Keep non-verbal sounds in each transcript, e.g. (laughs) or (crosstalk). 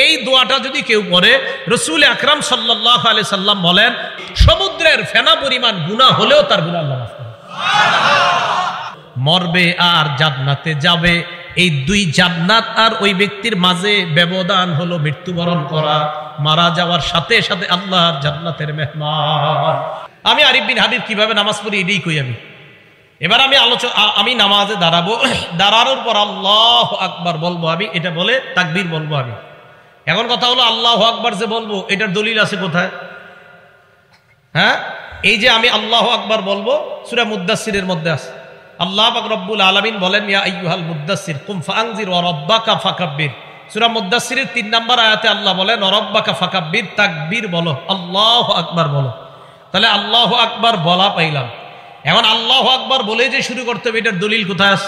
এই দোয়াটা যদি কেউ পড়ে রসুল আকরাম সাল্লাহ আলি সাল্লাম বলেন সমুদ্রের ফেনা পরিমাণ গুণা হলেও তার গুণা আল্লাহ মরবে আর জান্নাতে যাবে এই দুই জান্নাত আর ওই ব্যক্তির মাঝে ব্যবধান হলো মৃত্যুবরণ করা মারা যাওয়ার সাথে সাথে আল্লাহ জান্নাতের মেহমান আমি আরিফ বিন হাবিব কিভাবে নামাজ পড়ি এটাই কই আমি এবার আমি আলোচনা আমি নামাজে দাঁড়াবো দাঁড়ানোর পর আল্লাহ আকবার বলবো আমি এটা বলে তাকবীর বলবো আমি এখন কথা হলো আল্লাহ আকবর যে বলবো এটার দলিল আছে কোথায় হ্যাঁ এই যে আমি আল্লাহ আকবর বলবো সুরা মুদাসিরের মধ্যে আছে আল্লাহ আলমিন বলেন সুরা মুদাসিরের তিন নম্বর আয়াতে আল্লাহ বলেন অরব্বাকা ফাকাব্বির তাকবির বলো আল্লাহ আকবর বলো তাহলে আল্লাহ আকবার বলা পাইলাম এখন আল্লাহ আকবর বলে যে শুরু করতে হবে এটার দলিল কোথায় আস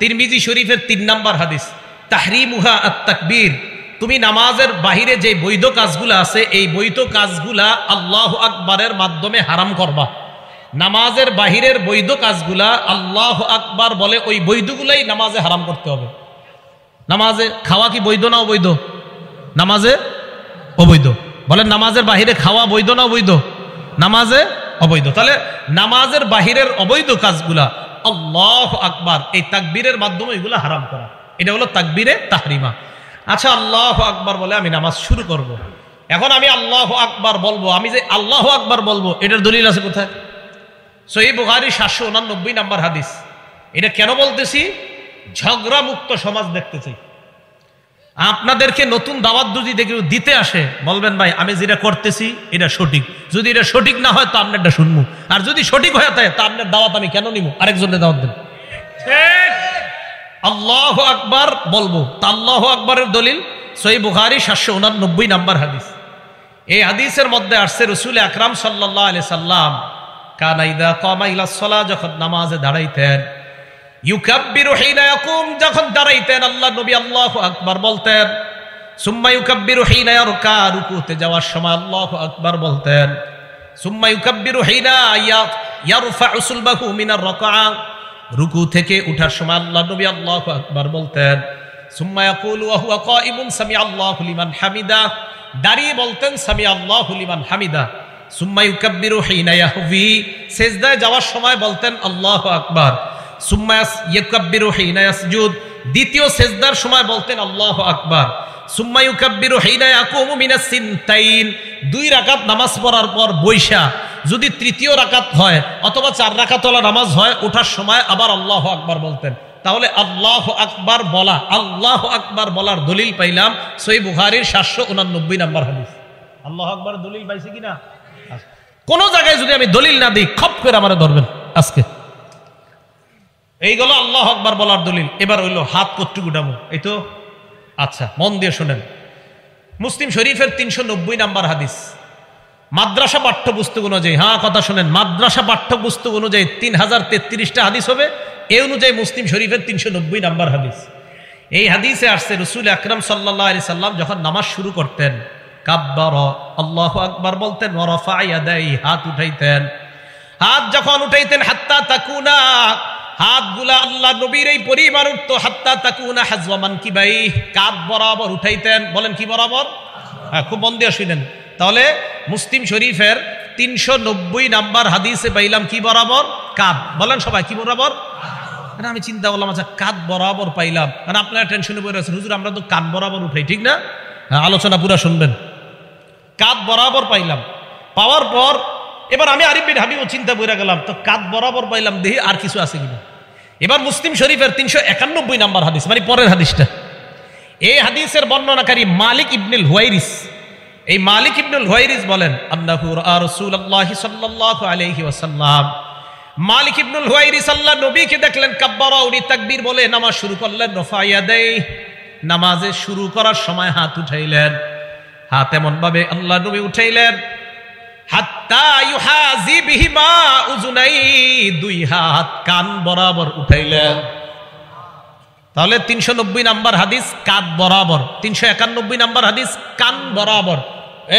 তিরমিজি শরীফের তিন নম্বর হাদিস তাহরিমুহা মুহা তাকবীর তুমি নামাজের বাহিরে যে বৈধ কাজগুলো আছে এই বৈধ কাজগুলা আল্লাহ আকবরের মাধ্যমে হারাম করবা নামাজের বাহিরের বৈধ কাজগুলা আল্লাহ আকবর বলে ওই বৈধগুলাই নামাজে হারাম করতে হবে নামাজে খাওয়া কি বৈধ না অবৈধ নামাজে অবৈধ বলেন নামাজের বাহিরে খাওয়া বৈধ না অবৈধ নামাজে অবৈধ তাহলে নামাজের বাহিরের অবৈধ কাজগুলা আল্লাহ আকবার এই তাকবীরের মাধ্যমে এগুলো হারাম করা এটা হলো তাকবীরে তাহরিমা আচ্ছা আল্লাহ আকবর বলে আমি নামাজ শুরু করব। এখন আমি আল্লাহ আকবর বলবো আমি যে আল্লাহ আকবার বলবো এটার দলিল আছে কোথায় সহি বুহারি সাতশো উনানব্বই নাম্বার হাদিস এটা কেন বলতেছি ঝগড়া মুক্ত সমাজ দেখতে চাই আপনাদেরকে নতুন দাওয়াত যদি দেখি দিতে আসে বলবেন ভাই আমি যেটা করতেছি এটা সঠিক যদি এটা সঠিক না হয় তো আপনারটা শুনবো আর যদি সঠিক হয়ে থাকে তা আপনার দাওয়াত আমি কেন নিব আরেকজনের দাওয়াত দেন আল্লাহ আকবার বলবো তাল্লাহ আকবরের দলিল সই বুহারি সাতশো উনানব্বই নম্বর হাদিস এই হাদিসের মধ্যে আসছে রসুল আকরাম সাল্লাহ আলি সাল্লাম কানাইদা কমা ইলাসলা যখন নামাজে দাঁড়াইতেন ইউকাব্বির হিনায়াকুম যখন দাঁড়াইতেন আল্লাহ নবী আল্লাহ আকবর বলতেন সুম্মা ইউকাব্বির হিনায়া রুকা রুকুতে যাওয়ার সময় আল্লাহ আকবার বলতেন সুম্মা ইউকাব্বির হেইনা ইয়া ইয়ারফা উসুলবাহু মিনার রকা রুকু থেকে উঠার সময় আল্লাহ নবী আল্লাহ আকবার বলতেন হামিদা দাঁড়িয়ে বলতেন সামি আল্লাহ হামিদা সুম্মাই উকাব্বিরু হিনায়াহবি সেজদায় যাওয়ার সময় বলতেন আল্লাহ আকবার সুম্মায়াস ইয়ুকাব্বিরু হিনায়াসজুদ দ্বিতীয় সেজদার সময় বলতেন আল্লাহ আকবার সুম্মাই উকাব্বিরু হিনায়াকুমু মিনাস সিনতাইন দুই রাকাত নামাজ পড়ার পর বৈশা যদি তৃতীয় রাকাত হয় অথবা চার রাকাতলা নামাজ হয় ওঠার সময় আবার আল্লাহ আকবার বলতেন তাহলে আল্লাহ আকবার বলা আল্লাহ আকবার বলার দলিল পাইলাম সই বুহারির সাতশো উনানব্বই নাম্বার হাদিস আল্লাহ আকবার দলিল পাইছে কিনা কোন জায়গায় যদি আমি দলিল না দিই খপ করে আমার ধরবেন আজকে এই গেল আল্লাহ আকবার বলার দলিল এবার হইল হাত কট্টুকু ডামো এই তো আচ্ছা মন দিয়ে শোনেন মুসলিম শরীফের তিনশো নব্বই নাম্বার হাদিস মাদ্রাসা পাঠ্যপুস্তক অনুযায়ী হ্যাঁ কথা শোনেন মাদ্রাসা পাঠ্যপুস্তক অনুযায়ী তিন হাজার তেত্রিশটা হাদিস হবে এ অনুযায়ী মুসলিম শরীফের তিনশো নব্বই নাম্বার হাদিস এই হাদিসে আসছে রসুল আকরম সাল্লাহ আলি সাল্লাম যখন নামাজ শুরু করতেন কাব্বার আল্লাহ আকবর বলতেন হাত উঠাইতেন হাত যখন উঠাইতেন হাত্তা তাকুনা হাতগুলা আল্লাহ নবীর এই পরিবার উঠত হাত্তা তাকুনা হাজওয়ামান কি ভাই কাপ বরাবর উঠাইতেন বলেন কি বরাবর হ্যাঁ খুব মন দিয়ে শুনেন তাহলে মুসলিম শরীফের তিনশো নব্বই নাম্বার হাদিসে পাইলাম কি বরাবর কাদ বলেন সবাই কি বরাবর মানে আমি চিন্তা করলাম আচ্ছা কাদ বরাবর পাইলাম মানে আপনারা টেনশনে পড়ে আছেন হুজুর আমরা তো কাদ বরাবর উঠাই ঠিক না হ্যাঁ, আলোচনা পুরা শুনবেন কাদ বরাবর পাইলাম পাওয়ার পর এবার আমি আরিফ বিন হাবিব চিন্তা বইরা গেলাম তো কাদ বরাবর পাইলাম দেহি আর কিছু আছে কিনা এবার মুসলিম শরীফের তিনশো একানব্বই নাম্বার হাদিস মানে পরের হাদিসটা এই হাদিসের বর্ণনাকারী মালিক ইবনুল হুয়াইরিস এই মালিক ইবনুল হুয়াইরিজ বলেন আন্নাহু রাসূলুল্লাহ সাল্লাল্লাহু আলাইহি ওয়াসাল্লাম মালিক ইবনুল হুয়াইরিজ আল্লাহ নবীকে দেখলেন কাব্বারা উনি তাকবীর বলে নামাজ শুরু করলেন দেই নামাজে শুরু করার সময় হাত উঠাইলেন হাত এমন ভাবে আল্লাহ নবী উঠাইলেন হাত্তা ইউহাজি বিহিমা উজুনাই দুই হাত কান বরাবর উঠাইলেন তাহলে তিনশো নব্বই নাম্বার হাদিস কাত বরাবর তিনশো একানব্বই নাম্বার হাদিস কান বরাবর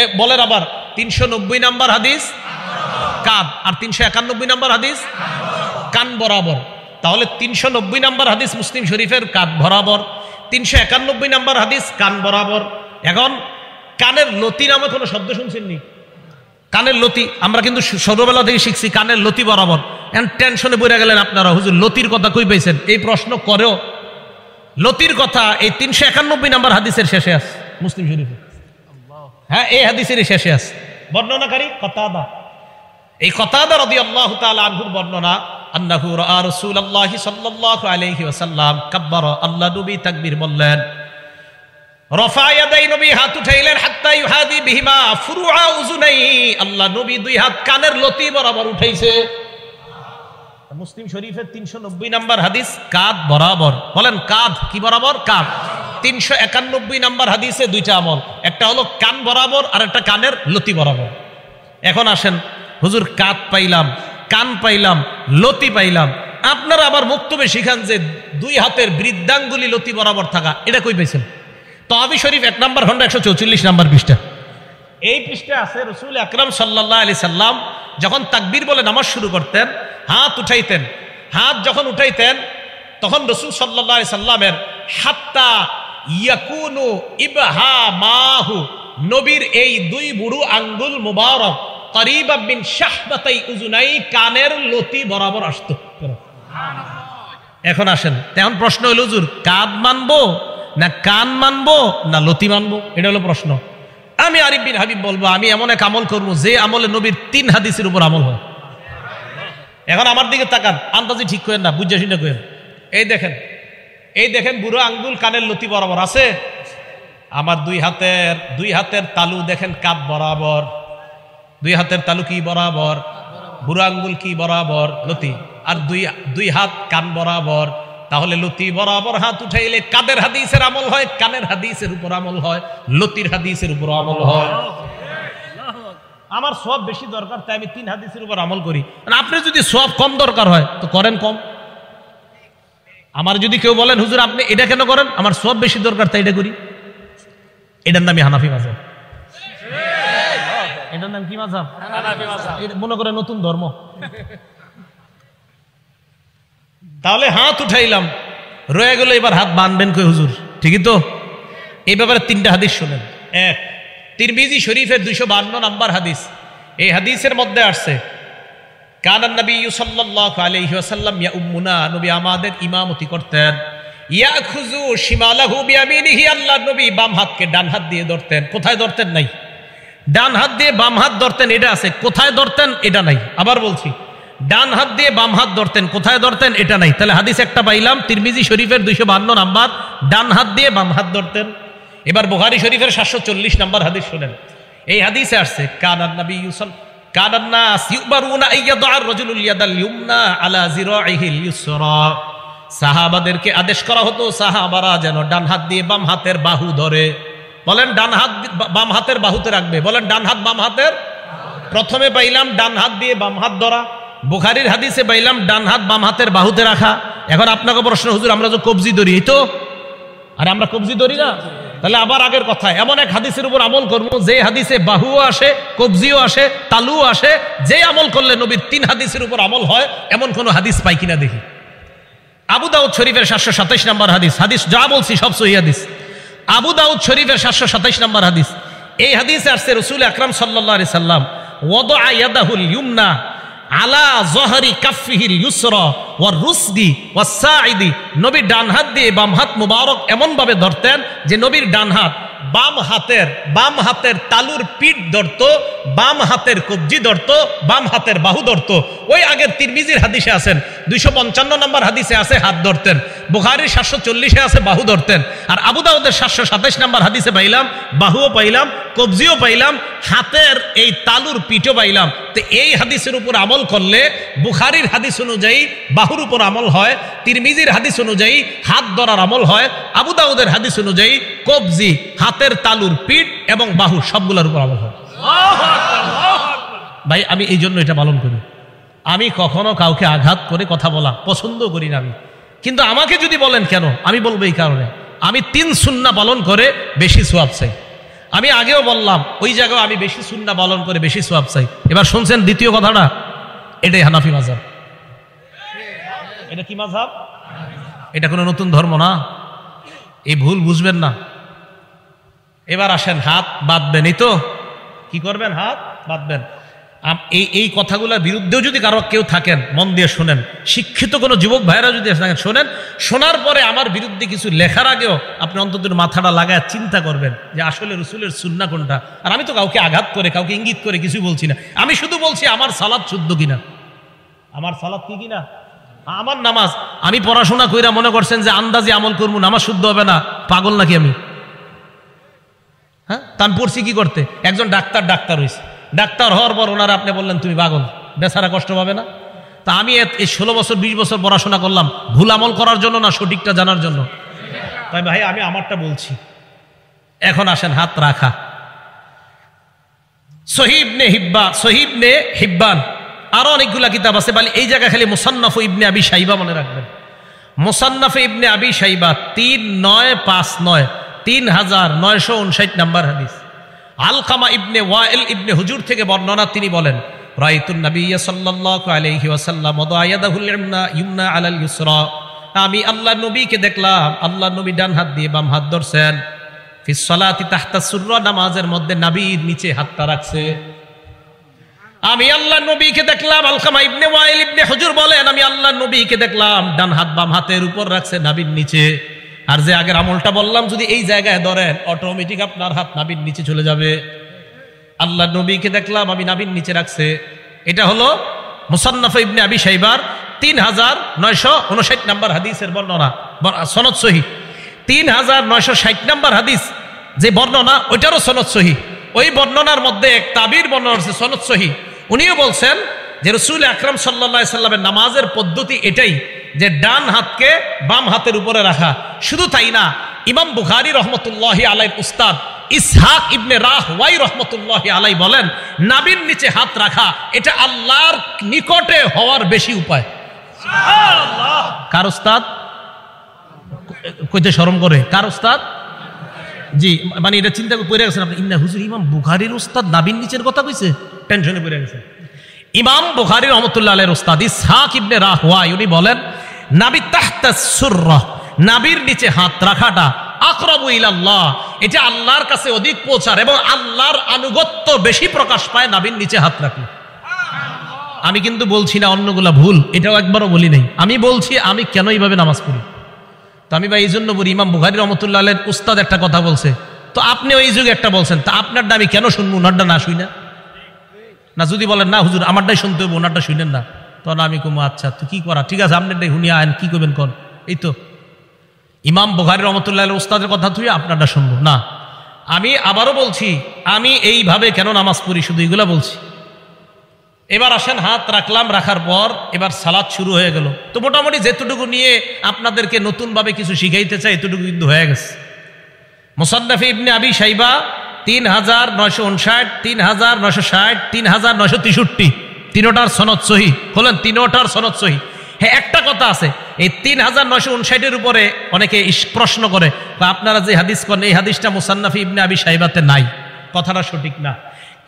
এ বলেন আবার তিনশো নব্বই নাম্বার হাদিস কাঁধ আর তিনশো একানব্বই নাম্বার হাদিস কান বরাবর তাহলে তিনশো নব্বই নাম্বার হাদিস মুসলিম শরীফের কাঁধ বরাবর তিনশো একানব্বই নাম্বার হাদিস কান বরাবর এখন কানের লতি নামে কোনো শব্দ শুনছেননি কানের লতি আমরা কিন্তু ছোটবেলা থেকে শিখছি কানের লতি বরাবর এখন টেনশনে বইরা গেলেন আপনারা হুজুর লতির কথা কই পাইছেন এই প্রশ্ন করেও লতির কথা এই তিনশো একানব্বই নাম্বার হাদিসের শেষে আছে মুসলিম শরীফের হ্যাঁ এই হাদিসের শেষে আছে বর্ণনাকারী কতাদা এই কতাদা রদি আল্লাহ আনহুর বর্ণনা আল্লাহ সাল্লাহ বললেন হাত উঠাইলেন দুই হাত কানের লতি বরাবর উঠাইছে মুসলিম শরীফের তিনশো নব্বই নম্বর হাদিস কাদ বরাবর বলেন কাদ কি বরাবর কাদ তিনশো একানব্বই নাম্বার হাদিসে দুইটা আমল একটা হলো কান বরাবর আর একটা কানের লতি বরাবর এখন আসেন হুজুর কাত পাইলাম কান পাইলাম লতি পাইলাম আপনারা আবার মুক্তবে শিখান যে দুই হাতের বৃদ্ধাঙ্গুলি লতি বরাবর থাকা এটা কই পেয়েছেন আবি শরীফ এক নম্বর খন্ড একশো চৌচল্লিশ নম্বর পৃষ্ঠা এই পৃষ্ঠা আছে রসুল আকরাম সাল্লাহ আলি সাল্লাম যখন তাকবির বলে নামাজ শুরু করতেন হাত উঠাইতেন হাত যখন উঠাইতেন তখন রসুল সাল্লাহ সাল্লামের হাতটা ইয়াকুনু ইবহা মাহু নবীর এই দুই বুড়ু আঙ্গুল মুবারক করিবা বিন শাহবাতাই উজুনাই কানের লতি বরাবর আসতো এখন আসেন তেমন প্রশ্ন হলো হুজুর কাঁধ মানবো না কান মানবো না লতি মানবো এটা হলো প্রশ্ন আমি আরিফ বিন হাবিব বলবো আমি এমন এক আমল করবো যে আমলে নবীর তিন হাদিসের উপর আমল হয় এখন আমার দিকে তাকান আন্দাজি ঠিক করেন না বুঝে শুনে করেন এই দেখেন এই দেখেন বুড়ো আঙ্গুল কানের লতি বরাবর আছে আমার দুই হাতের দুই হাতের তালু দেখেন কাপ বরাবর দুই হাতের তালু কি বরাবর বুড়ো আঙ্গুল কি বরাবর লতি আর দুই দুই হাত কান বরাবর তাহলে লতি বরাবর হাত উঠাইলে কাদের হাদিসের আমল হয় কানের হাদিসের উপর আমল হয় লতির হাদিসের উপর আমল হয় আমার সব বেশি দরকার তাই আমি তিন হাদিসের উপর আমল করি মানে আপনি যদি সব কম দরকার হয় তো করেন কম আমার যদি কেউ বলেন হুজুর আপনি এটা কেন করেন আমার সব বেশি দরকার তাই এটা করি এটার নামই হানাফি মাঝাব এটার নাম কি মাঝাব মনে করে নতুন ধর্ম তাহলে হাত উঠাইলাম রয়ে গেল এবার হাত বানবেন কই হুজুর ঠিকই তো এই ব্যাপারে তিনটা হাদিস শোনেন এক তিরমিজি শরীফের দুইশো বান্ন নাম্বার হাদিস এই হাদিসের মধ্যে আসছে কানান নবী ইউসাল্লাহ আলহি আসাল্লাম ইয়া উম্মুনা নবী আমাদের ইমামতি করতেন ইয়া খুজু শিমালাহু বিয়ামিনিহি আল্লাহ নবী বাম হাতকে ডান হাত দিয়ে ধরতেন কোথায় ধরতেন নাই ডান হাত দিয়ে বাম হাত ধরতেন এটা আছে কোথায় ধরতেন এটা নাই আবার বলছি ডান হাত দিয়ে বাম হাত ধরতেন কোথায় ধরতেন এটা নাই তাহলে হাদিস একটা পাইলাম তিরমিজি শরীফের দুইশো বান্ন নাম্বার ডান হাত দিয়ে বাম হাত ধরতেন এবার বুহারি শরীফের সাতশো চল্লিশ নাম্বার হাদিস শোনেন এই হাদিসে আসছে কানান নবী ইউসাল্লাহ কানান নাস ইউবারুনা আইয়াদার রাজুলুল ইয়াদাল ইউমনা আলা জিরাইহিল ইউসরা সাহাবাদেরকে আদেশ করা হতো সাহাবারা যেন ডান হাত দিয়ে বাম হাতের বাহু ধরে বলেন ডান হাত বাম হাতের বাহুতে রাখবে বলেন ডান হাত বাম হাতের প্রথমে পাইলাম ডান হাত দিয়ে বাম হাত ধরা বুখারির হাদিসে পাইলাম ডান হাত বাম হাতের বাহুতে রাখা এখন আপনাকে প্রশ্ন হুজুর আমরা তো কবজি ধরি তো আর আমরা কবজি ধরি না তাহলে আবার আগের কথা এমন এক হাদিসের উপর আমল করবো যে হাদিসে বাহুও আসে কবজিও আসে তালুও আসে যে আমল করলে নবীর তিন হাদিসের উপর আমল হয় এমন কোনো হাদিস পাই কিনা দেখি আবু দাউদ শরীফের সাতশো সাতাইশ নম্বর হাদিস হাদিস যা বলছি সব সহি হাদিস আবু দাউদ শরীফের সাতশো সাতাইশ নম্বর হাদিস এই হাদিসে আসছে রসুল আকরাম সাল্লা সাল্লাম ওয়াদ আয়াদাহুল ইউমনা আলা জহরি কাফিহির ইউসর ওয়ার রুসগি ওয়া সাঈদি নবীর ডান হাত দিয়ে বাম হাত মুবারক এমনভাবে ধরতেন যে নবীর ডান হাত বাম হাতের বাম হাতের তালুর পিঠ ধরত বাম হাতের কবজি ধরত বাম হাতের বাহু ধরত ওই আগের তিরমিজির হাদিসে আছেন দুইশো পঞ্চান্ন নম্বর হাদিসে আছে হাত ধরতেন বুখারির সাতশো চল্লিশে আছে বাহু ধরতেন আর আবুদাউদের সাতশো সাতাশ নম্বর হাদিসে পাইলাম বাহুও পাইলাম কবজিও পাইলাম হাতের এই তালুর পিঠও পাইলাম তো এই হাদিসের উপর আমল করলে বুখারির হাদিস অনুযায়ী বাহুর উপর আমল হয় তিরমিজির হাদিস অনুযায়ী হাত ধরার আমল হয় আবুদাউদের হাদিস অনুযায়ী কবজি হাত হাতের তালুর পিঠ এবং বাহু সবগুলোর উপর আমল ভাই আমি এই জন্য এটা পালন করি আমি কখনো কাউকে আঘাত করে কথা বলা পছন্দ করি না আমি কিন্তু আমাকে যদি বলেন কেন আমি বলবো এই কারণে আমি তিন সুন্না পালন করে বেশি সোয়াব চাই আমি আগেও বললাম ওই জায়গায় আমি বেশি সুন্না পালন করে বেশি সোয়াব চাই এবার শুনছেন দ্বিতীয় কথাটা এটাই হানাফি মাঝাব এটা কি মাঝাব এটা কোনো নতুন ধর্ম না এই ভুল বুঝবেন না এবার আসেন হাত বাঁধবেন এই তো কি করবেন হাত বাঁধবেন এই এই কথাগুলোর বিরুদ্ধেও যদি কারো কেউ থাকেন মন দিয়ে শোনেন শিক্ষিত কোনো যুবক ভাইরা যদি থাকেন শোনেন শোনার পরে আমার বিরুদ্ধে কিছু লেখার আগেও আপনি অন্তত মাথাটা লাগায় চিন্তা করবেন যে আসলে রসুলের সুন্না কোনটা আর আমি তো কাউকে আঘাত করে কাউকে ইঙ্গিত করে কিছু বলছি না আমি শুধু বলছি আমার সালাদ শুদ্ধ কিনা আমার সালাদ কি কিনা আমার নামাজ আমি পড়াশোনা কইরা মনে করছেন যে আন্দাজে আমল করবো নামাজ শুদ্ধ হবে না পাগল নাকি আমি হ্যাঁ তা পড়ছি কি করতে একজন ডাক্তার ডাক্তার হয়েছে ডাক্তার হওয়ার পর ওনারা আপনি বললেন তুমি পাগল বেচারা কষ্ট পাবে না তা আমি এই ষোলো বছর বিশ বছর পড়াশোনা করলাম ভুল আমল করার জন্য না সঠিকটা জানার জন্য তাই ভাই আমি আমারটা বলছি এখন আসেন হাত রাখা সহিব নে হিব্বা সহিব নে হিব্বান আরো অনেকগুলা কিতাব আছে বলে এই জায়গা খালি মুসান্নাফ ইবনে আবি সাইবা মনে রাখবেন মুসান্নাফ ইবনে আবি সাইবা তিন নয় পাঁচ নয় তিন হাজার নয়শো উনষাট নাম্বার হাদিস আলকামা ইবনে ওয়াইল ইবনে হুজুর থেকে বর্ণনা তিনি বলেন রাইতুন নবিয়া সাল্লাল্লাহু আলাইহি ওয়াসাল্লাম ওয়াদায়াদাহুল ইমনা ইমনা আমি আল্লাহ নবীকে দেখলাম আল্লাহ নবী ডান হাত দিয়ে বাম হাত ধরছেন ফিসলাতি তাহতা সুররা নামাজের মধ্যে নবীর নিচে হাতটা রাখছে আমি আল্লাহ নবীকে দেখলাম আলকামা ইবনে ওয়াইল ইবনে হজুর বলেন আমি আল্লাহ নবীকে দেখলাম ডান হাত বাম হাতের উপর রাখছে নবীর নিচে আর যে আগের আমলটা বললাম যদি এই জায়গায় ধরেন অটোমেটিক আপনার হাত নাবির নিচে চলে যাবে আল্লাহ নবীকে দেখলাম আমি নাবির নিচে রাখছে এটা হলো মুসান্নাফ ইবনে আবি সাইবার তিন হাজার নয়শো উনষাট নাম্বার হাদিসের বর্ণনা সনদ সহি তিন হাজার নয়শো ষাট নাম্বার হাদিস যে বর্ণনা ওইটারও সনদ সহি ওই বর্ণনার মধ্যে এক তাবির বর্ণনা হচ্ছে সনদ সহি উনিও বলছেন যে রসুল আকরাম সাল্লা সাল্লামের নামাজের পদ্ধতি এটাই যে ডান হাতকে বাম হাতের উপরে রাখা শুধু তাই না ইমাম বুখারি রহমতুল্লাহ আলাই উস্তাদ ইসহাক ইবনে রাহ ওয়াই রহমতুল্লাহ আলাই বলেন নাবির নিচে হাত রাখা এটা আল্লাহর নিকটে হওয়ার বেশি উপায় কার উস্তাদ কইতে শরম করে কার উস্তাদ জি মানে এটা চিন্তা করে গেছেন আপনি ইমনা হুজুর ইমাম বুখারির উস্তাদ নাবিন নিচের কথা কইছে টেনশনে পড়ে গেছে ইমাম বুখারি রহমতুল্লাহ আলের উস্তাদ ইসহাক ইবনে রাহ রাহওয়াই উনি বলেন নাবি তাহতা সুর্রহ নাবির নিচে হাত রাখাটা আকরবু ইলাল্লাহ এটা আল্লাহর কাছে অধিক পৌঁছার এবং আল্লাহর আনুগত্য বেশি প্রকাশ পায় নাবির নিচে হাত রাখলে আমি কিন্তু বলছি না অন্যগুলা ভুল এটাও একবারও বলি নাই আমি বলছি আমি কেন এইভাবে নামাজ পড়ি তো আমি বা এই জন্য বলি ইমাম বুহারি রহমতুল্লাহ উস্তাদ একটা কথা বলছে তো আপনি ওই যুগে একটা বলছেন তা আপনারটা আমি কেন শুনবো ওনারটা না শুই না না যদি বলেন না হুজুর আমারটাই শুনতে হবে ওনারটা শুনেন না তখন আমি কমু আচ্ছা তো কী করা ঠিক আছে আপনারটাই হুনি আয়েন কী করবেন কন এই তো ইমাম বোখারি রহমতুল্লাহ ওস্তাদের কথা তুই আপনারটা শুনবো না আমি আবারও বলছি আমি এইভাবে কেন নামাজ পড়ি শুধু এগুলো বলছি এবার আসেন হাত রাখলাম রাখার পর এবার সালাদ শুরু হয়ে গেল তো মোটামুটি যেতটুকু নিয়ে আপনাদেরকে নতুনভাবে কিছু শিখাইতে চাই এতটুকু কিন্তু হয়ে গেছে মোসাদ্দাফি ইবনে আবি সাইবা তিন হাজার নয়শো উনষাট তিন হাজার নয়শো ষাট তিন হাজার নয়শো তেষট্টি তিনোটার সনদ সহি হলেন তিনোটার সনদ সহি হ্যাঁ একটা কথা আছে এই তিন হাজার নয়শো উনষাটের উপরে অনেকে প্রশ্ন করে আপনারা যে হাদিস করেন এই হাদিসটা মুসান্নাফি ইবনে আবি সাহেবাতে নাই কথাটা সঠিক না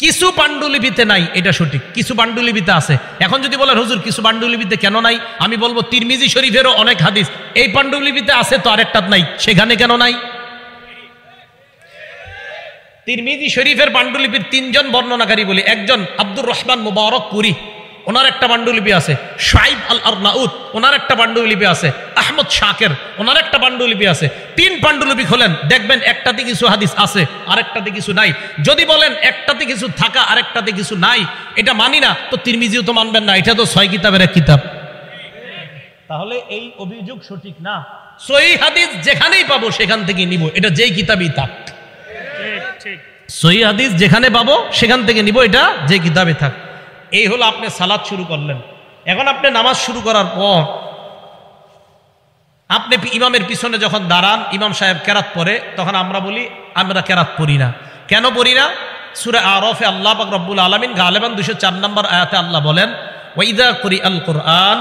কিছু পাণ্ডুলিপিতে নাই এটা সঠিক কিছু পাণ্ডুলিপিতে আছে এখন যদি বলেন হুজুর কিছু পাণ্ডুলিপিতে কেন নাই আমি বলবো তিরমিজি শরীফেরও অনেক হাদিস এই পাণ্ডুলিপিতে আছে তো আরেকটা নাই সেখানে কেন নাই তিরমিজি শরীফের পাণ্ডুলিপির তিনজন বর্ণনাকারী বলি একজন আব্দুর রহমান মুবারক পুরী ওনার একটা পাণ্ডুলিপি আছে শাইব আল আরনাউদ ওনার একটা পাণ্ডুলিপি আছে আহমদ শাকের ওনার একটা পাণ্ডুলিপি আছে তিন পাণ্ডুলিপি খোলেন দেখবেন একটাতে কিছু হাদিস আছে আরেকটাতে কিছু নাই যদি বলেন একটাতে কিছু থাকা আরেকটাতে কিছু নাই এটা মানি না তো তিরমিজিও তো মানবেন না এটা তো ছয় কিতাবের এক কিতাব তাহলে এই অভিযোগ সঠিক না সহি হাদিস যেখানেই পাবো সেখান থেকে নিব এটা যেই কিতাবই থাক সহি হাদিস যেখানে পাবো সেখান থেকে নিব এটা যে কিতাবে থাক এই হলো আপনি সালাদ শুরু করলেন এখন আপনি নামাজ শুরু করার পর আপনি ইমামের পিছনে যখন দাঁড়ান ইমাম সাহেব কেরাত পরে তখন আমরা বলি আমরা কেরাত পড়ি না কেন পড়ি না সুরে আরফে আল্লাহ পাক রব্বুল আলমিন গালেবান দুশো চার নম্বর আয়াতে আল্লাহ বলেন ওইদা করি আল কোরআন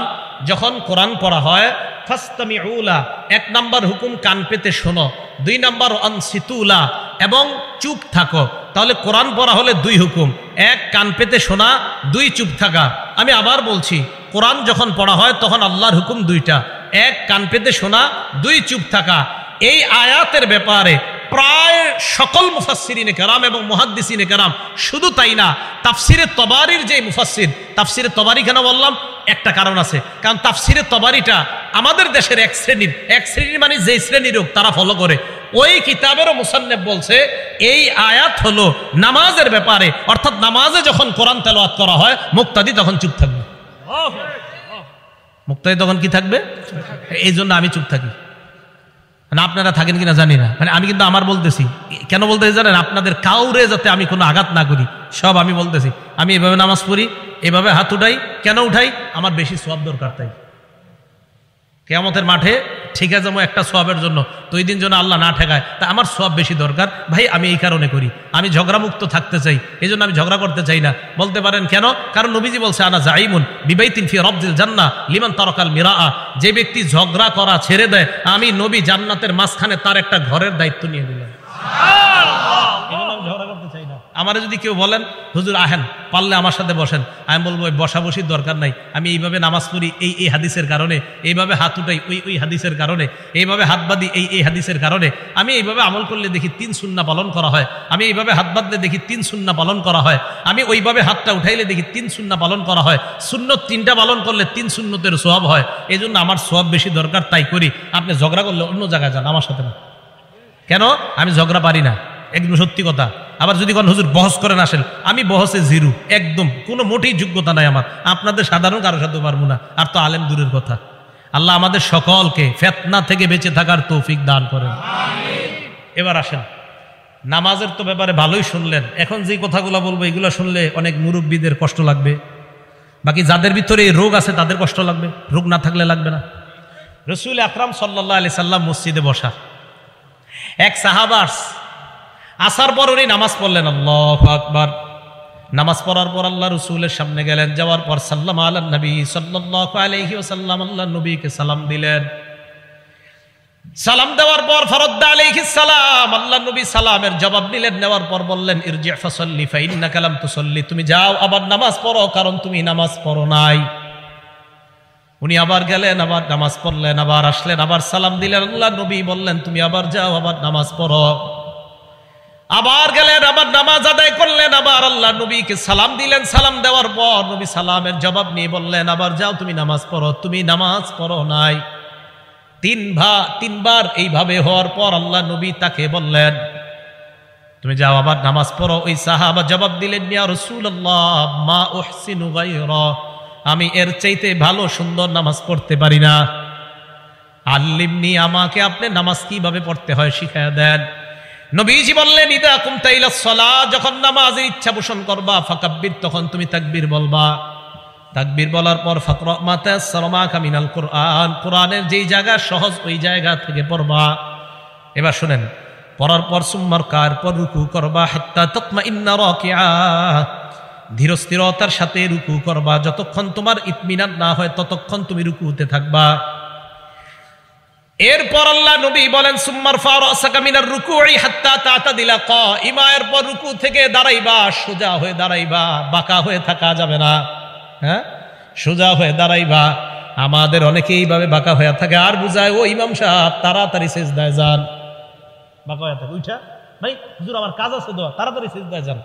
যখন কোরআন পড়া হয় ফাস্তমি উলা এক নম্বর হুকুম কান পেতে শোনো দুই নম্বর অনসিতুলা এবং চুপ থাকো তাহলে কোরআন পড়া হলে দুই হুকুম এক কান পেতে শোনা দুই চুপ থাকা আমি আবার বলছি কোরআন যখন পড়া হয় তখন আল্লাহর হুকুম দুইটা এক কান পেতে শোনা দুই চুপ থাকা এই আয়াতের ব্যাপারে প্রায় সকল মুফাসির কারাম এবং মুহাদ্দিসিনে কারাম শুধু তাই না তাফসিরে তবারির যে মুফাসির তাফসিরে তবারি কেন বললাম একটা কারণ আছে কারণ তাফসিরে তবারিটা আমাদের দেশের এক শ্রেণীর এক শ্রেণীর মানে যে শ্রেণীর হোক তারা ফলো করে ওই কিতাবেরও মুসান্নেব বলছে এই আয়াত হলো নামাজের ব্যাপারে অর্থাৎ নামাজে যখন কোরআন তেলোয়াত করা হয় মুক্তাদি তখন চুপ থাকবে মুক্তাদি তখন কি থাকবে এই জন্য আমি চুপ থাকি মানে আপনারা থাকেন কিনা জানি না মানে আমি কিন্তু আমার বলতেছি কেন বলতেছি জানেন আপনাদের কাউরে যাতে আমি কোনো আঘাত না করি সব আমি বলতেছি আমি এভাবে নামাজ পড়ি এভাবে হাত উঠাই কেন উঠাই আমার বেশি সব দরকার তাই কেয়ামতের মাঠে ঠিক আছে যাবো একটা সবের জন্য তো ওই দিন যেন আল্লাহ না ঠেকায় তা আমার সব বেশি দরকার ভাই আমি এই কারণে করি আমি ঝগড়ামুক্ত থাকতে চাই এই আমি ঝগড়া করতে চাই না বলতে পারেন কেন কারণ নবীজি বলছে আনা জাইমুন বিবাইতিন ফি রবজিল জান্না লিমান তরকাল মিরা যে ব্যক্তি ঝগড়া করা ছেড়ে দেয় আমি নবী জান্নাতের মাঝখানে তার একটা ঘরের দায়িত্ব নিয়ে নিলাম ঝগড়া করতে চাই না আমারে যদি কেউ বলেন হুজুর আহেন পারলে আমার সাথে বসেন আমি বলবো বসা বসির দরকার নাই আমি এইভাবে নামাজ পড়ি এই এই হাদিসের কারণে এইভাবে হাত উঠাই ওই ওই হাদিসের কারণে এইভাবে হাত বাঁধি এই এই হাদিসের কারণে আমি এইভাবে আমল করলে দেখি তিন শূন্য পালন করা হয় আমি এইভাবে হাত বাঁধলে দেখি তিন শূন্য পালন করা হয় আমি ওইভাবে হাতটা উঠাইলে দেখি তিন শূন্য পালন করা হয় শূন্য তিনটা পালন করলে তিন শূন্যতের সোয়াব হয় এই জন্য আমার সোয়াব বেশি দরকার তাই করি আপনি ঝগড়া করলে অন্য জায়গায় যান আমার সাথে না কেন আমি ঝগড়া পারি না একদম সত্যি কথা আবার যদি কোন হুজুর বহস করেন আসেন আমি বহসে জিরু একদম কোনো মোটেই যোগ্যতা নাই আমার আপনাদের সাধারণ কারো সাথে পারবো না আর তো আলেম দূরের কথা আল্লাহ আমাদের সকলকে ফেতনা থেকে বেঁচে থাকার তৌফিক দান করেন এবার আসেন নামাজের তো ব্যাপারে ভালোই শুনলেন এখন যে কথাগুলো বলবো এগুলো শুনলে অনেক মুরব্বীদের কষ্ট লাগবে বাকি যাদের ভিতরে এই রোগ আছে তাদের কষ্ট লাগবে রোগ না থাকলে লাগবে না রসুল আকরাম সাল্লাহ আলি সাল্লাম মসজিদে বসা এক সাহাবাস আসার পর উনি নামাজ পড়লেন আল্লাহ আকবর নামাজ পড়ার পর আল্লাহ রসুলের সামনে গেলেন যাওয়ার পর সাল্লাম আল্লাহ নবী সাল্লাহ সাল্লাম আল্লাহ নবীকে সালাম দিলেন সালাম দেওয়ার পর ফরদ্দা আলহি সালাম আল্লাহ নবী সালামের জবাব দিলেন নেওয়ার পর বললেন ইরজে ফসল্লি ফাইন্না কালাম তুসল্লি তুমি যাও আবার নামাজ পড়ো কারণ তুমি নামাজ পড়ো নাই উনি আবার গেলেন আবার নামাজ পড়লেন আবার আসলেন আবার সালাম দিলেন আল্লাহ নবী বললেন তুমি আবার যাও আবার নামাজ পড়ো আবার গেলেন আবার নামাজ আদায় করলেন আবার আল্লাহ নবীকে সালাম দিলেন সালাম দেওয়ার পর নবী সালামের জবাব নিয়ে বললেন আবার যাও তুমি নামাজ পড়ো তুমি নামাজ পড়ো নাই তিন ভা তিনবার এইভাবে হওয়ার পর আল্লাহ নবী তাকে বললেন তুমি যাও আবার নামাজ পড়ো ওই সাহাবা জবাব দিলেন মিয়া রসুল্লাহ মা ওহসিনু আমি এর চাইতে ভালো সুন্দর নামাজ পড়তে পারি না আল্লিমনি আমাকে আপনি নামাজ কিভাবে পড়তে হয় শিখায় দেন নবীজি বললেন ইদা কুমতাইলা সলা যখন নামাজের ইচ্ছা পোষণ করবা ফাকাব্বির তখন তুমি তাকবীর বলবা তাকবীর বলার পর ফাকর মাতা সরমা কামিনাল কোরআন কোরআনের যেই জায়গা সহজ ওই জায়গা থেকে পড়বা এবার শুনেন পড়ার পর সুম্মার কার পর রুকু করবা হাত্তা তৎমা ইন্না রকিয়া ধীরস্থিরতার সাথে রুকু করবা যতক্ষণ তোমার ইতমিনান না হয় ততক্ষণ তুমি রুকুতে থাকবা এরপর আল্লাহ নবী বলেন সুম্মার ফারাসাকামিনার রুকুই হাত্তা দিলা ক ইমা এরপর রুকু থেকে দাঁড়াইবা সোজা হয়ে দাঁড়াইবা বাঁকা হয়ে থাকা যাবে না হ্যাঁ সোজা হয়ে দাঁড়াইবা আমাদের অনেকে এইভাবে বাঁকা হয়ে থাকে আর বুঝায় ও ইমাম সাহেব তাড়াতাড়ি শেষ দেয় যান বাঁকা হয়ে থাকে উঠা ভাই হুজুর আমার কাজ আছে তো তাড়াতাড়ি শেষ দেয় যান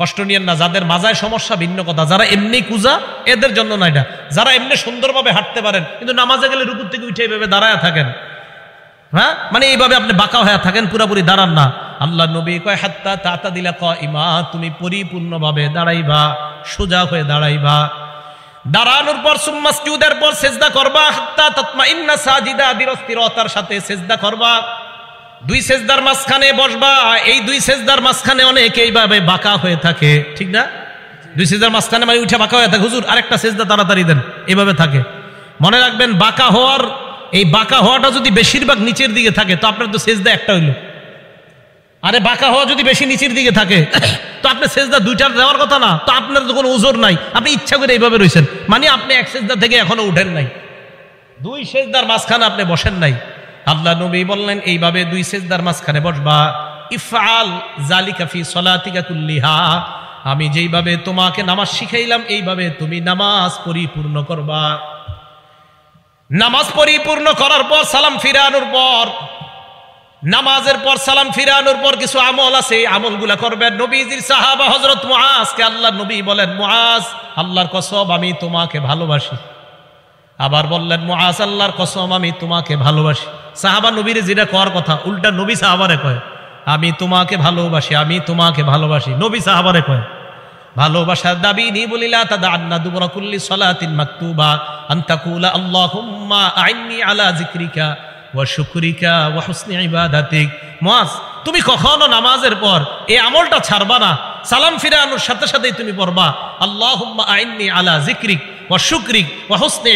কষ্ট নিয়েন না যাদের মাজায় সমস্যা ভিন্ন কথা যারা এমনি কুজা এদের জন্য না এটা যারা এমনি সুন্দরভাবে হাঁটতে পারেন কিন্তু নামাজে গেলে রুকুর থেকে উঠে এইভাবে দাঁড়ায় থাকেন হ্যাঁ মানে এইভাবে আপনি বাঁকা হয়ে থাকেন পুরাপুরি দাঁড়ান না আল্লাহ নবী কয় হাত্তা তাতা দিলা ক ইমা তুমি পরিপূর্ণভাবে দাঁড়াইবা সোজা হয়ে দাঁড়াইবা দাঁড়ানোর পর সুম্মাস্টিউদের পর সেজদা করবা হাত্তা তৎমা ইন্না সাজিদা দিরস্তিরতার সাথে সেজদা করবা দুই সেজদার মাঝখানে বসবা এই দুই সেজদার মাঝখানে অনেক এইভাবে বাঁকা হয়ে থাকে ঠিক না দুই সেজদার মাঝখানে মানে উঠে বাঁকা হয়ে থাকে হুজুর আরেকটা সেজদা তাড়াতাড়ি দেন এইভাবে থাকে মনে রাখবেন বাঁকা হওয়ার এই বাঁকা হওয়াটা যদি বেশিরভাগ নিচের দিকে থাকে তো আপনার তো সেজদা একটা হইল আরে বাঁকা হওয়া যদি বেশি নিচের দিকে থাকে তো আপনি সেজদা দুইটার দেওয়ার কথা না তো আপনার তো কোনো উজোর নাই আপনি ইচ্ছা করে এইভাবে রয়েছেন মানে আপনি এক সেজদা থেকে এখনো উঠেন নাই দুই সেজদার মাঝখানে আপনি বসেন নাই আল্লাহ নবী বললেন এইভাবে দুই সেজদার মাঝখানে বসবা ইফআল জালিকাফি সলাতিকা আমি যেইভাবে তোমাকে নামাজ শিখাইলাম এইভাবে তুমি নামাজ পরিপূর্ণ করবা নামাজ পরিপূর্ণ করার পর সালাম ফিরানোর পর নামাজের পর সালাম ফিরানোর পর কিছু আমল আছে আমলগুলা করবেন নবীজির সাহাবা হজরত মহাজকে আল্লাহ নবী বলেন মহাজ আল্লাহর কসব আমি তোমাকে ভালোবাসি আবার বললেন মোয়াজ আল্লাহর কসম আমি তোমাকে ভালোবাসি সাহাবা নবীর যেটা কর কথা উল্টা নবী সাহাবারে কয় আমি তোমাকে ভালোবাসি আমি তোমাকে ভালোবাসি নবী সাহাবারে কয় ভালোবাসার দাবি নি বলিলা তাদা আন্না দুবরা কুল্লি সলাতিন মাকতুবা আন্তাকুলা আল্লাহুম্মা আইনি আলা জিকরিকা ওয়া শুকরিকা ওয়া হুসনি ইবাদাতিক মুয়াজ তুমি কখনো নামাজের পর এই আমলটা ছাড়বা না সালাম ফিরানোর সাথে সাথেই তুমি পড়বা আল্লাহুম্মা আইনি আলা জিকরিকা ও শুক্রিক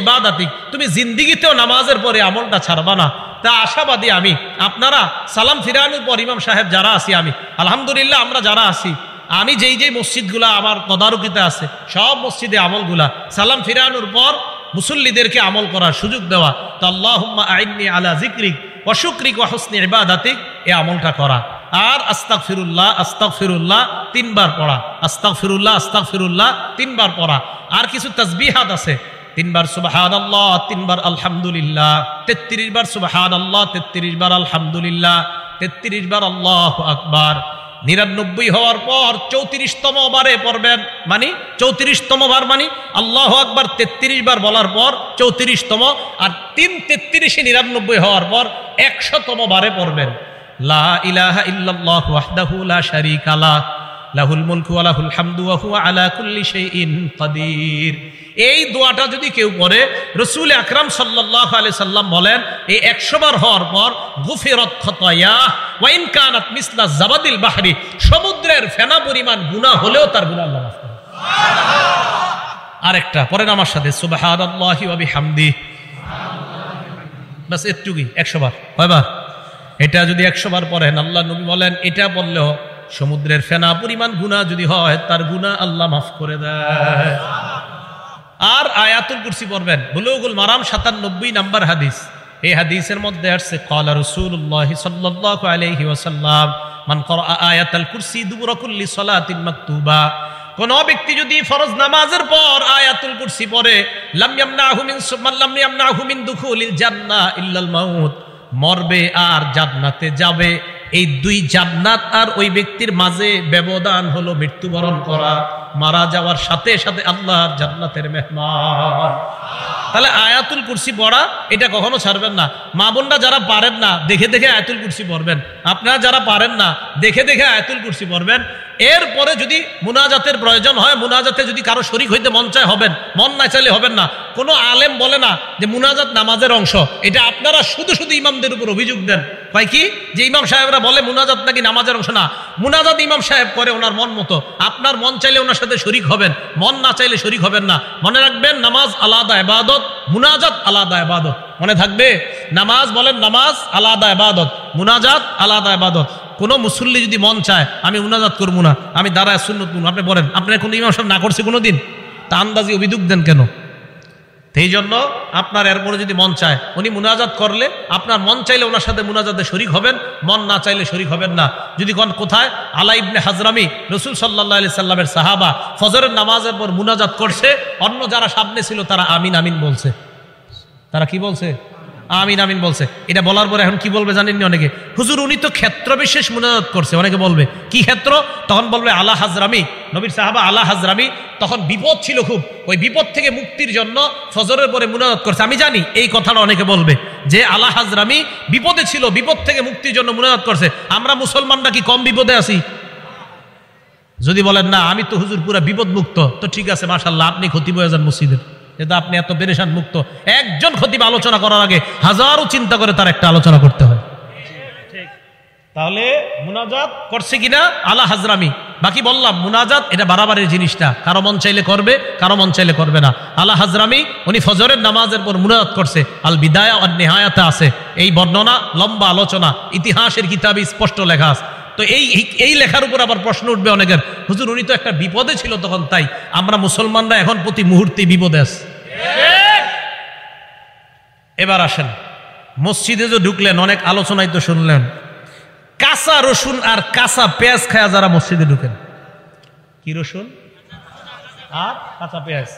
ইবাদাতিক তুমি জিন্দিগিতেও নামাজের পরে আমলটা ছাড়বা না তা আশাবাদী আমি আপনারা সালাম ফিরানোর পর ইমাম সাহেব যারা আছি আমি আলহামদুলিল্লাহ আমরা যারা আছি আমি যেই যেই মসজিদগুলা আমার তদারকিতে আছে সব মসজিদে আমলগুলা সালাম ফিরানুর পর মুসল্লিদেরকে আমল করার সুযোগ দেওয়া তো আল্লাহম্মা আইনি আলা জিক্রিক অশুক্রিক ও ইবাদাতিক এ আমলটা করা আর আস্তাক ফিরুল্লাহ আস্তাক ফিরুল্লাহ তিনবার পড়া আস্তা ফিরুল্লাহ আস্তা ফিরুল্লাহ তিনবার পড়া আর কিছু তাজবিহাত আছে তিনবার সুবাহাদ আল্লাহ তিনবার আলহামদুলিল্লাহ তেত্রিশ বার সুবাহাদ আল্লাহ তেত্রিশ বার আলহামদুলিল্লাহ তেত্রিশ বার আল্লাহ আকবার নিরানব্বই হওয়ার পর চৌত্রিশতম বারে পড়বেন মানে চৌত্রিশতম বার মানে আল্লাহ আকবার তেত্রিশ বার বলার পর চৌত্রিশতম আর তিন তেত্রিশে নিরানব্বই হওয়ার পর একশোতম বারে পড়বেন লা ইলাহা ইল্লাল্লাহু লা শারীকা লাহ লাহুল মুলকু আলাহুল হামদু আলা কুল্লি শাইইন কাদির এই দোয়াটা যদি কেউ পড়ে রসুল আকরাম সাল্লাহ আলি সাল্লাম বলেন এই একশো বার হওয়ার পর গুফেরত খতয়াহ ওয়াইন কানাত মিসলা জাবাদিল বাহারি সমুদ্রের ফেনা পরিমাণ গুণা হলেও তার গুণা আল্লাহ মাফ করে আরেকটা পরের আমার সাথে সুবাহাদ আল্লাহি ওয়াবি হামদি বাস এটুকুই একশোবার হয় কয়বার এটা যদি একশো বার পড়েন আল্লাহ নবী বলেন এটা বললেও সমুদ্রের ফেনা পরিমাণ গুণা যদি হয় তার গুণা আল্লাহ মাফ করে দেয় আর আয়াতুল কুরসি পড়বেন বুলুগুল মারাম সাতানব্বই নাম্বার হাদিস এই হাদিসের মধ্যে আসছে কলা রসুল্লাহ সাল্লাহ আলহি ওসাল্লাম মান করা আয়াতাল কুরসি দুবরকুল্লি সলাতিন মাকতুবা কোন ব্যক্তি যদি ফরজ নামাজের পর আয়াতুল কুরসি পড়ে লাম ইয়ামনাহুমিন সুমাল্লাম ইয়ামনাহুমিন দুখুলিল জান্নাহ ইল্লাল মাউত মরবে আর জান্নাতে যাবে এই দুই জান্নাত আর ওই ব্যক্তির মাঝে ব্যবধান হলো মৃত্যুবরণ করা মারা যাওয়ার সাথে সাথে আল্লাহ জান্নাতের মেহমান তাহলে আয়াতুল কুরসি পড়া এটা কখনো ছাড়বেন না মা বোনরা যারা পারেন না দেখে দেখে আয়াতুল কুরসি পড়বেন আপনারা যারা পারেন না দেখে দেখে আয়াতুল কুরসি পড়বেন এরপরে যদি মুনাজাতের প্রয়োজন হয় মুনাজাতে যদি কারো শরিক হইতে মন চায় হবেন মন না চাইলে হবেন না কোনো আলেম বলে না যে মুনাজাত নামাজের অংশ এটা আপনারা শুধু শুধু ইমামদের উপর অভিযোগ দেন ভাই কি যে ইমাম সাহেবরা বলে মুনাজাত নাকি নামাজের অংশ না মুনাজাত ইমাম সাহেব করে ওনার মন মতো আপনার মন চাইলে ওনার সাথে শরিক হবেন মন না চাইলে শরিক হবেন না মনে রাখবেন নামাজ আলাদা এবাদত মুনাজাত আলাদা এবাদত মনে থাকবে নামাজ বলেন নামাজ আলাদা এবাদত মুনাজাত আলাদা এবাদত কোনো মুসল্লি যদি মন চায় আমি মুনাজাত করবো না আমি দাঁড়ায় শূন্য আপনি বলেন আপনার কোনো ইমাম সাহেব না করছে কোনো দিন তা আন্দাজি অভিযোগ দেন কেন সেই জন্য আপনার এরপরে যদি মন চায় উনি মুনাজাত করলে আপনার মন চাইলে ওনার সাথে মুনাজাতে শরিক হবেন মন না চাইলে শরিক হবেন না যদি কোন কোথায় আলা ইবনে হাজরামি রসুল সাল্লাহ আলি সাল্লামের সাহাবা ফজরের নামাজের পর মুনাজাত করছে অন্য যারা সামনে ছিল তারা আমিন আমিন বলছে তারা কি বলছে আমিন আমিন বলছে এটা বলার পরে এখন কি বলবে জানেননি অনেকে হুজুর উনি তো ক্ষেত্র বিশেষ মুনাজাত করছে অনেকে বলবে কি ক্ষেত্র তখন বলবে আলা হাজরামি নবীর সাহাবা আলা হাজরামি তখন বিপদ ছিল খুব ওই বিপদ থেকে মুক্তির জন্য ফজরের পরে মুনাজাত করছে আমি জানি এই কথাটা অনেকে বলবে যে আলা হাজরামি বিপদে ছিল বিপদ থেকে মুক্তির জন্য মুনাজাত করছে আমরা মুসলমানরা কি কম বিপদে আছি যদি বলেন না আমি তো হুজুর পুরা বিপদ মুক্ত তো ঠিক আছে মাসাল্লাহ আপনি ক্ষতি বয়ে যান মসজিদের যেহেতু আপনি এত বেরেশান মুক্ত একজন খতিব আলোচনা করার আগে হাজারো চিন্তা করে তার একটা আলোচনা করতে হয় তাহলে মুনাজাত করছে কিনা আলা হাজরামি বাকি বললাম মুনাজাত এটা বারাবারের জিনিসটা কারো মন চাইলে করবে কারো মন চাইলে করবে না আলা হাজরামি উনি ফজরের নামাজের পর মুনাজাত করছে আল বিদায়া আর নেহায়াতে আছে এই বর্ণনা লম্বা আলোচনা ইতিহাসের কিতাবে স্পষ্ট লেখা আছে তো এই এই লেখার উপর আবার প্রশ্ন উঠবে অনেকের হুজুর উনি তো একটা বিপদে ছিল তখন তাই আমরা মুসলমানরা এখন প্রতি মুহূর্তে বিপদে আছি এবার আসেন মসজিদে যে ঢুকলেন অনেক আলোচনায় তো শুনলেন কাঁচা রসুন আর কাঁচা পেঁয়াজ খায়া যারা মসজিদে ঢুকেন কি রসুন আর কাঁচা পেঁয়াজ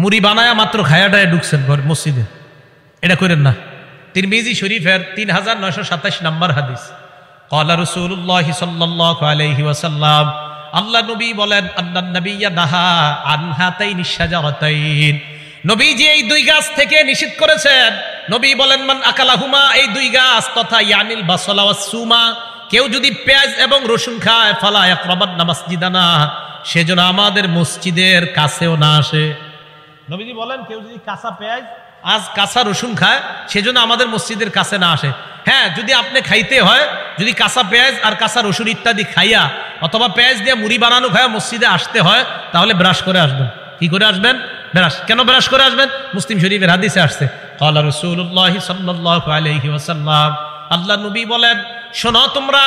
মুড়ি বানায়া মাত্র খায়াটায় ঢুকছেন মসজিদে এটা করেন না তিরমিজি শরীফের তিন হাজার নয়শো সাতাশ নাম্বার হাদিস কলা রসুল্লাহ আলহি ওয়াসাল্লাম আল্লাহ নবী বলেন আল্লাহ নবীয়া নাহা আনহাতাই নবীজি এই দুই গাছ থেকে নিষেধ করেছেন নবী বলেন মান আকালাহুমা এই দুই গাছ তথা ইয়ানিল বাসলা সুমা কেউ যদি পেঁয়াজ এবং রসুন খায় ফালা একরবাদ না মাসজিদানা সেজন্য আমাদের মসজিদের কাছেও না আসে নবীজি বলেন কেউ যদি কাঁচা পেঁয়াজ আজ কাঁচা রসুন খায় সেজন্য আমাদের মসজিদের কাছে না আসে হ্যাঁ যদি আপনি খাইতে হয় যদি কাঁচা পেঁয়াজ আর কাঁচা রসুন ইত্যাদি খাইয়া অথবা পেঁয়াজ দিয়ে মুড়ি বানানো খায় মসজিদে আসতে হয় তাহলে ব্রাশ করে আসবেন কি করে আসবেন ব্রাশ কেন ব্রাশ করে আসবেন মুসলিম শরীফের হাদিসে আসছে আল্লাহ নবী বলেন শোনো তোমরা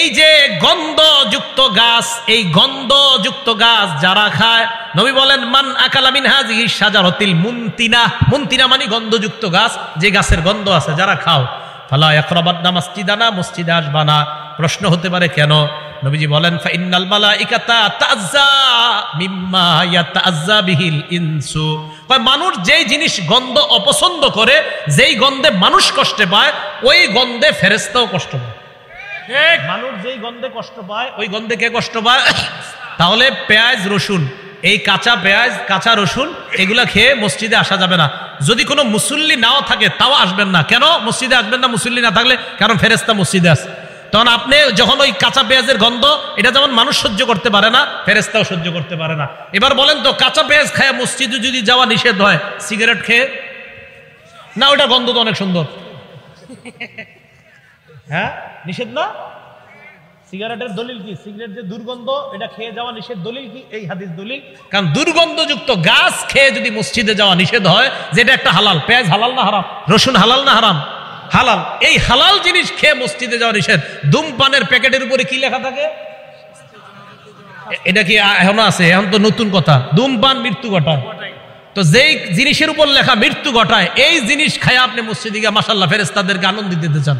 এই যে গন্ধযুক্ত গাছ এই গন্ধযুক্ত গাছ যারা খায় নবী বলেন মান আকালামিন হাজি সাজারতিল মুন্তিনা মুন্তিনা মানে গন্ধযুক্ত গাছ যে গাছের গন্ধ আছে যারা খাও ফালা একরবাদনা মাসজিদানা মসজিদ না প্রশ্ন হতে পারে কেন নবীজি বলেন ফাইন্নাল ইকাতা তাআজ্জা মিম্মা ইয়াতাআজ্জা বিহিল ইনসু কয় মানুষ যেই জিনিস গন্ধ অপছন্দ করে যেই গন্ধে মানুষ কষ্ট পায় ওই গন্ধে ফেরেশতাও কষ্ট পায় মানুষ যেই গন্ধে কষ্ট পায় ওই গন্ধে কে কষ্ট পায় তাহলে পেঁয়াজ রসুন এই কাঁচা পেঁয়াজ কাঁচা রসুন এগুলা খেয়ে মসজিদে আসা যাবে না যদি কোনো মুসল্লি নাও থাকে তাও আসবেন না কেন মসজিদে আসবেন না মুসল্লি না থাকলে কারণ ফেরেস্তা মসজিদে আসে তখন আপনি যখন ওই কাঁচা পেঁয়াজের গন্ধ এটা যেমন মানুষ সহ্য করতে পারে না ফেরেস্তাও সহ্য করতে পারে না এবার বলেন তো কাঁচা পেঁয়াজ খায় মসজিদে যদি যাওয়া নিষেধ হয় সিগারেট খেয়ে না ওটা গন্ধ তো অনেক সুন্দর হ্যাঁ নিষেধ না সিগারেটের দলিল কি সিগারেট যে দুর্গন্ধ এটা খেয়ে যাওয়া নিষেধ দলিল কি এই হাদিস দলিল কারণ দুর্গন্ধযুক্ত গাছ খেয়ে যদি মসজিদে যাওয়া নিষেধ হয় যেটা একটা হালাল পেঁয়াজ হালাল না হারাম রসুন হালাল না হারাম হালাল এই হালাল জিনিস খেয়ে মসজিদে যাওয়া নিষেধ ধূমপানের প্যাকেটের উপরে কি লেখা থাকে এটা কি এখন আছে এখন তো নতুন কথা ধূমপান মৃত্যু ঘটায় তো যেই জিনিসের উপর লেখা মৃত্যু ঘটায় এই জিনিস খায় আপনি মসজিদে গিয়ে মাসাল্লাহ ফেরেস্তাদেরকে আনন্দ দিতে চান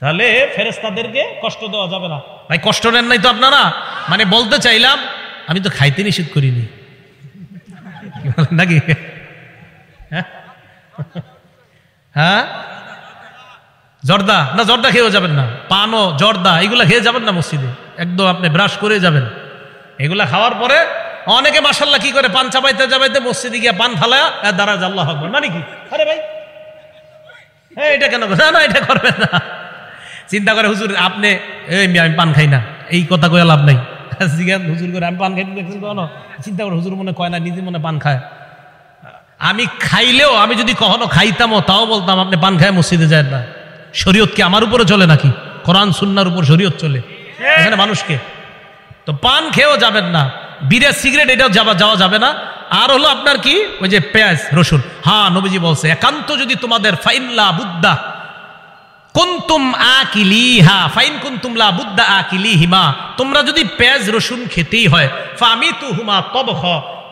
তাহলে ফেরেস্তাদেরকে কষ্ট দেওয়া যাবে না ভাই কষ্ট নেন নাই তো আপনারা মানে বলতে চাইলাম আমি তো খাইতে নিষেধ করিনি নাকি হ্যাঁ? হ্যাঁ জর্দা না জর্দা খেয়েও যাবেন না পানো জর্দা এগুলো খেয়ে যাবেন না মসজিদে একদম আপনি ব্রাশ করে যাবেন এগুলা খাওয়ার পরে অনেকে মাসাল্লাহ কি করে পান চাপাইতে চাপাইতে মসজিদে গিয়ে পান ফালায় দাঁড়া জাল্লাহ মানে কি আরে ভাই হ্যাঁ এটা কেন না না এটা করবেন না চিন্তা করে হুজুর আপনি এই আমি পান খাই না এই কথা কয়ে লাভ নাই (laughs) হুজুর করে আমি পান খাই কখনো চিন্তা করে হুজুর মনে কয় না নিজে মনে পান খায় আমি খাইলেও আমি যদি কখনো খাইতামও তাও বলতাম আপনি পান খায় মসজিদে যায় না শরীয়ত কি আমার উপরে চলে নাকি কোরআন সুন্নার উপর শরীয়ত চলে এখানে মানুষকে তো পান খেয়েও যাবেন না বিড়ে সিগারেট এটাও যাওয়া যাওয়া যাবে না আর হলো আপনার কি ওই যে পেঁয়াজ রসুন হ্যাঁ নবীজি বলছে একান্ত যদি তোমাদের ফাইল্লা বুদ্ধা কুন্তুম আকিলিহা ফাইন কুন্তুম লা বুদ্দা আকিলিহিমা তোমরা যদি পেঁয়াজ রসুন খেতেই হয় ফামি তু হুমা তবহ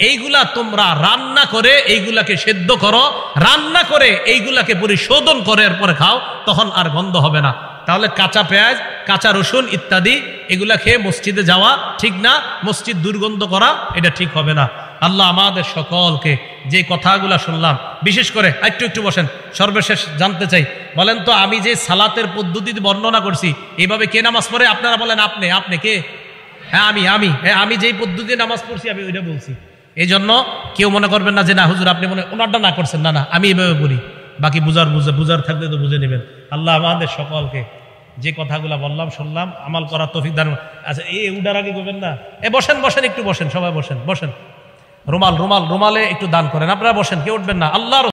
এইগুলা তোমরা রান্না করে এইগুলাকে সেদ্ধ করো রান্না করে এইগুলাকে পরিশোধন করে এরপরে খাও তখন আর গন্ধ হবে না তাহলে কাঁচা পেঁয়াজ কাঁচা রসুন ইত্যাদি এগুলা খেয়ে মসজিদে যাওয়া ঠিক না মসজিদ দুর্গন্ধ করা এটা ঠিক হবে না আল্লাহ আমাদের সকলকে যে কথাগুলো শুনলাম বিশেষ করে একটু একটু বসেন সর্বশেষ জানতে চাই বলেন তো আমি যে সালাতের পদ্ধতি বর্ণনা করছি এইভাবে কে নামাজ পড়ে আপনারা বলেন আপনি আপনি কে হ্যাঁ আমি আমি হ্যাঁ আমি যেই পদ্ধতি নামাজ পড়ছি আমি ওইটা বলছি এই জন্য কেউ মনে করবেন না যে না হুজুর আপনি মনে ওনারটা না করছেন না না আমি এইভাবে বলি বাকি বুঝার বুঝে বুঝার থাকলে তো বুঝে নেবেন আল্লাহ আমাদের সকলকে যে কথাগুলো বললাম শুনলাম আমাল করার তফিক দান আচ্ছা এ উডার আগে করবেন না এ বসেন বসেন একটু বসেন সবাই বসেন বসেন রুমাল রুমাল রুমালে একটু দান করেন আপনারা বসেন কেউ উঠবেন না আল্লাহ